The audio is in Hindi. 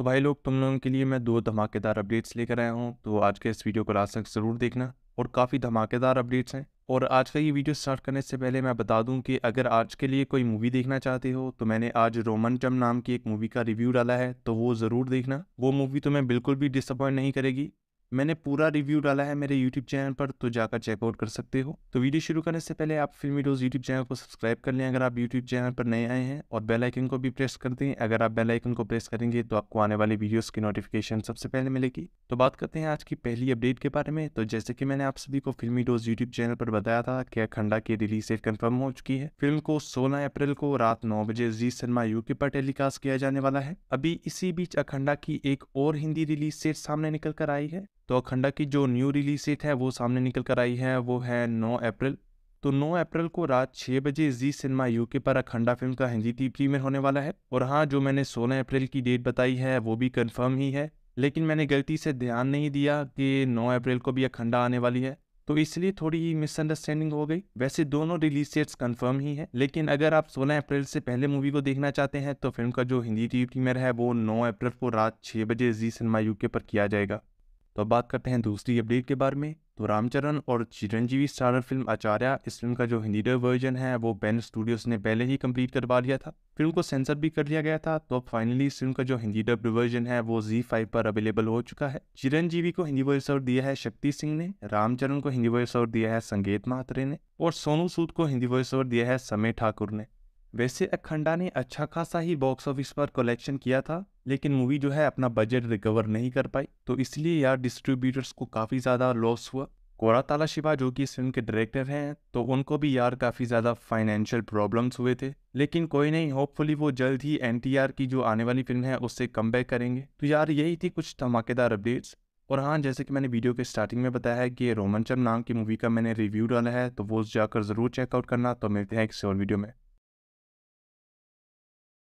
तो भाई लोग तुम लोगों के लिए मैं दो धमाकेदार अपडेट्स लेकर आया हूँ तो आज के इस वीडियो को लास्ट तक ज़रूर देखना और काफ़ी धमाकेदार अपडेट्स हैं और आज का ये वीडियो स्टार्ट करने से पहले मैं बता दूं कि अगर आज के लिए कोई मूवी देखना चाहते हो तो मैंने आज रोमन चम नाम की एक मूवी का रिव्यू डाला है तो वो ज़रूर देखना वो मूवी तुम्हें तो बिल्कुल भी डिसअपॉइंट नहीं करेगी मैंने पूरा रिव्यू डाला है मेरे यूट्यूब चैनल पर तो जाकर चेकआउट कर सकते हो तो वीडियो शुरू करने से पहले आप फिल्मी डोज यूट्यूब चैनल को सब्सक्राइब कर लें अगर आप यूट्यूब चैनल पर नए आए हैं और बेल आइकन को भी प्रेस कर दें अगर आप बेल आइकन को प्रेस करेंगे तो आपको आने वाली वीडियोस की नोटिफिकेशन सबसे पहले मिलेगी तो बात करते हैं आज की पहली अपडेट के बारे में तो जैसे कि मैंने आप सभी को फिल्मी डोज यूट्यूब चैनल पर बताया था कि अखंडा की रिलीज डेट कन्फर्म हो चुकी है फिल्म को सोलह अप्रैल को रात नौ बजे जी सिनेमा यूके पर टेलीकास्ट किया जाने वाला है अभी इसी बीच अखंडा की एक और हिंदी रिलीज डेट सामने निकल कर आई है तो अखंडा की जो न्यू रिलीज डेट है वो सामने निकल कर आई है वो है नौ अप्रैल तो 9 अप्रैल को रात छः बजे जी सिनेमा यूके पर अखंडा फिल्म का हिंदी प्रीमियर होने वाला है और हाँ जो मैंने 16 अप्रैल की डेट बताई है वो भी कन्फर्म ही है लेकिन मैंने गलती से ध्यान नहीं दिया कि 9 अप्रैल को भी अखंडा आने वाली है तो इसलिए थोड़ी मिसअंडरस्टैंडिंग हो गई वैसे दोनों रिलीज डेट्स कंफर्म ही है लेकिन अगर आप 16 अप्रैल से पहले मूवी को देखना चाहते हैं तो फिल्म का जो हिंदी टीवी प्रीमियर है वो 9 अप्रैल को रात 6 बजे जी सिनेमा यूके पर किया जाएगा तो अब बात करते हैं दूसरी अपडेट के बारे में तो रामचरण और चिरंजीवी स्टारर फिल्म आचार्य इस फिल्म का जो हिंदी वर्जन है वो बेन स्टूडियोज ने पहले ही कंप्लीट करवा लिया था फिल्म को सेंसर भी कर लिया गया था तो अब फाइनली इस फिल्म का जो हिंदी डब वर्जन है वो जी फाइव पर अवेलेबल हो चुका है चिरंजीवी को हिंदी वॉइस आउट दिया है शक्ति सिंह ने रामचरण को हिंदी वॉइस आउट दिया है संगीत मात्रे ने और सोनू सूद को हिंदी वॉइस आउट दिया है समय ठाकुर ने वैसे अखंडा ने अच्छा खासा ही बॉक्स ऑफिस पर कलेक्शन किया था लेकिन मूवी जो है अपना बजट रिकवर नहीं कर पाई तो इसलिए यार डिस्ट्रीब्यूटर्स को काफ़ी ज़्यादा लॉस हुआ कोरा ताला शिवा जो कि इस फिल्म के डायरेक्टर हैं तो उनको भी यार काफ़ी ज़्यादा फाइनेंशियल प्रॉब्लम्स हुए थे लेकिन कोई नहीं होपफुली वो जल्द ही एन की जो आने वाली फिल्म है उससे कम करेंगे तो यार यही थी कुछ धमाकेदार अपडेट्स और हाँ जैसे कि मैंने वीडियो के स्टार्टिंग में बताया है कि रोमांचम नाम की मूवी का मैंने रिव्यू डाला है तो वो जाकर ज़रूर चेकआउट करना तो मिलते हैं किसी और वीडियो में